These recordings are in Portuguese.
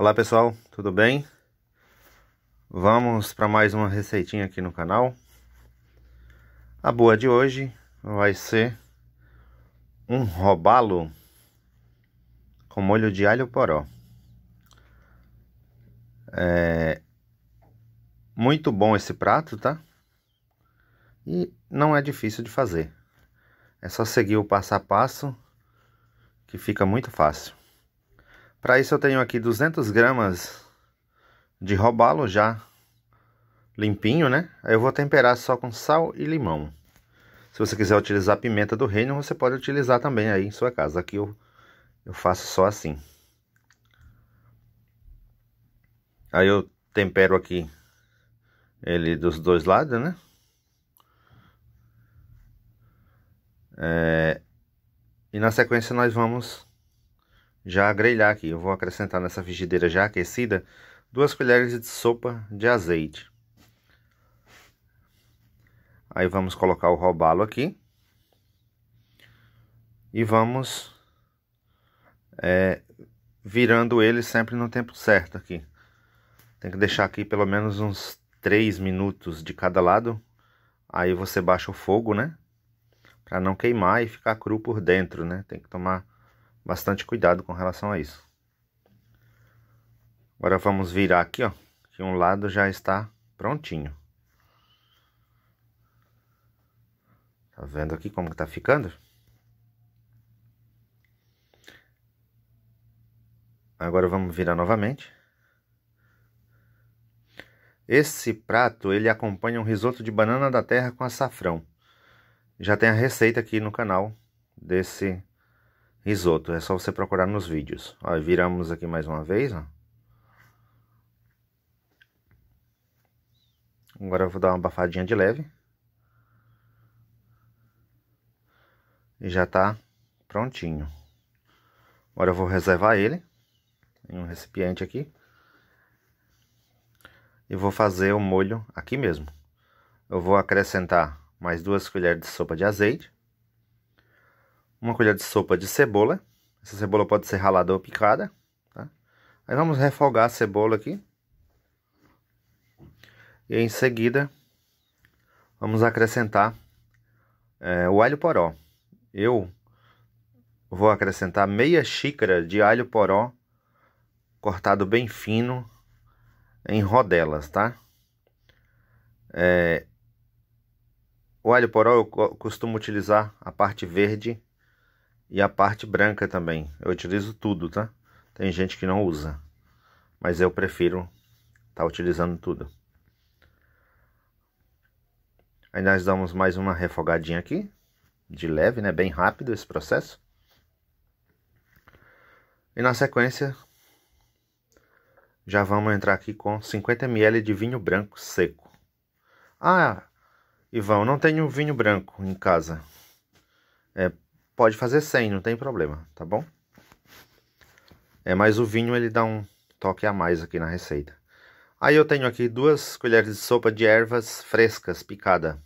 Olá pessoal, tudo bem? Vamos para mais uma receitinha aqui no canal. A boa de hoje vai ser um robalo com molho de alho poró. É muito bom esse prato, tá? E não é difícil de fazer. É só seguir o passo a passo que fica muito fácil. Para isso eu tenho aqui 200 gramas de robalo já limpinho, né? Aí eu vou temperar só com sal e limão. Se você quiser utilizar pimenta do reino, você pode utilizar também aí em sua casa. Aqui eu, eu faço só assim. Aí eu tempero aqui ele dos dois lados, né? É, e na sequência nós vamos já grelhar aqui. Eu vou acrescentar nessa frigideira já aquecida duas colheres de sopa de azeite. Aí vamos colocar o robalo aqui. E vamos é, virando ele sempre no tempo certo aqui. Tem que deixar aqui pelo menos uns 3 minutos de cada lado. Aí você baixa o fogo, né? Para não queimar e ficar cru por dentro, né? Tem que tomar bastante cuidado com relação a isso. Agora vamos virar aqui, ó, que um lado já está prontinho. Tá vendo aqui como que tá ficando? Agora vamos virar novamente. Esse prato, ele acompanha um risoto de banana da terra com açafrão. Já tem a receita aqui no canal desse risoto. É só você procurar nos vídeos. Ó, viramos aqui mais uma vez, ó. Agora eu vou dar uma abafadinha de leve. E já tá prontinho. Agora eu vou reservar ele em um recipiente aqui. E vou fazer o molho aqui mesmo. Eu vou acrescentar mais duas colheres de sopa de azeite uma colher de sopa de cebola. Essa cebola pode ser ralada ou picada. Tá? Aí vamos refogar a cebola aqui. E em seguida, vamos acrescentar é, o alho poró. Eu vou acrescentar meia xícara de alho poró cortado bem fino em rodelas, tá? É, o alho poró eu costumo utilizar a parte verde e a parte branca também. Eu utilizo tudo, tá? Tem gente que não usa, mas eu prefiro estar tá utilizando tudo. Aí nós damos mais uma refogadinha aqui, de leve, né? Bem rápido esse processo. E na sequência, já vamos entrar aqui com 50 ml de vinho branco seco. Ah, Ivan, não tenho vinho branco em casa. É, pode fazer sem, não tem problema, tá bom? É, mas o vinho ele dá um toque a mais aqui na receita. Aí eu tenho aqui duas colheres de sopa de ervas frescas picada,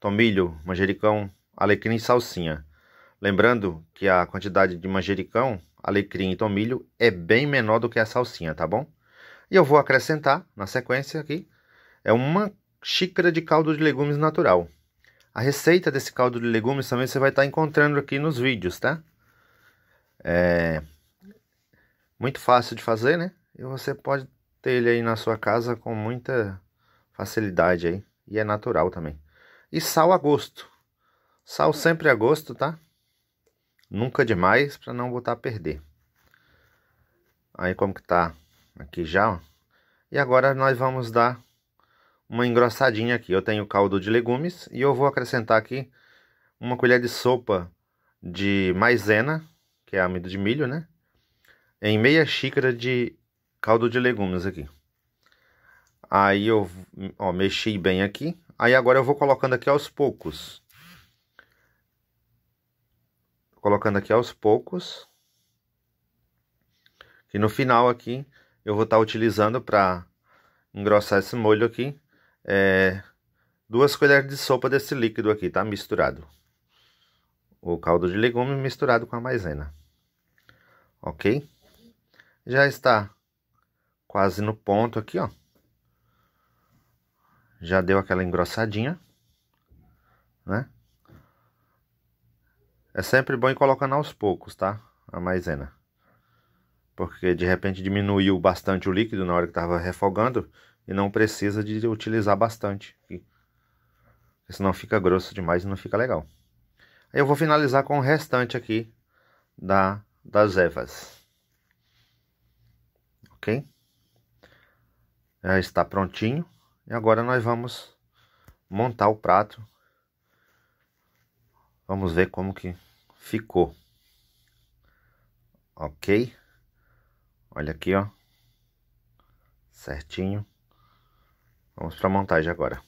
tomilho, manjericão, alecrim e salsinha. Lembrando que a quantidade de manjericão, alecrim e tomilho é bem menor do que a salsinha, tá bom? E eu vou acrescentar na sequência aqui é uma xícara de caldo de legumes natural. A receita desse caldo de legumes também você vai estar tá encontrando aqui nos vídeos, tá? É muito fácil de fazer, né? E você pode ter ele aí na sua casa com muita facilidade aí. E é natural também. E sal a gosto. Sal sempre a gosto, tá? Nunca demais para não botar a perder. Aí como que tá aqui já, ó. E agora nós vamos dar uma engrossadinha aqui. Eu tenho caldo de legumes e eu vou acrescentar aqui uma colher de sopa de maisena, que é amido de milho, né? Em meia xícara de caldo de legumes aqui. Aí eu ó, mexi bem aqui. Aí agora eu vou colocando aqui aos poucos. Colocando aqui aos poucos. E no final aqui eu vou estar tá utilizando para engrossar esse molho aqui é, duas colheres de sopa desse líquido aqui, tá? Misturado. O caldo de legume misturado com a maisena. Ok? Já está quase no ponto aqui, ó. Já deu aquela engrossadinha, né? É sempre bom ir colocando aos poucos, tá? A maisena. Porque de repente diminuiu bastante o líquido na hora que estava refogando e não precisa de utilizar bastante. Senão fica grosso demais e não fica legal. Aí eu vou finalizar com o restante aqui da, das ervas. Ok? Já está prontinho. E agora nós vamos montar o prato. Vamos ver como que ficou. Ok? Olha aqui, ó. Certinho. Vamos para a montagem agora.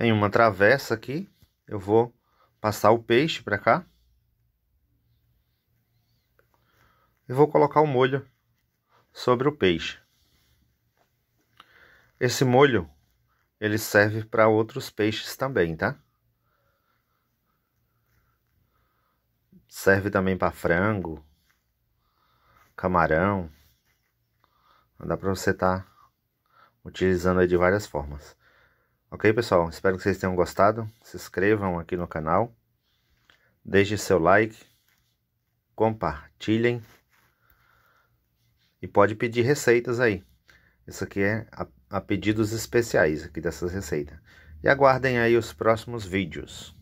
Em uma travessa aqui, eu vou passar o peixe para cá. E vou colocar o molho sobre o peixe. Esse molho, ele serve para outros peixes também, tá? Serve também para frango, camarão. Dá para você estar tá utilizando aí de várias formas. Ok, pessoal? Espero que vocês tenham gostado. Se inscrevam aqui no canal. Deixe seu like. Compartilhem. E pode pedir receitas aí. Isso aqui é a, a pedidos especiais aqui dessas receitas. E aguardem aí os próximos vídeos.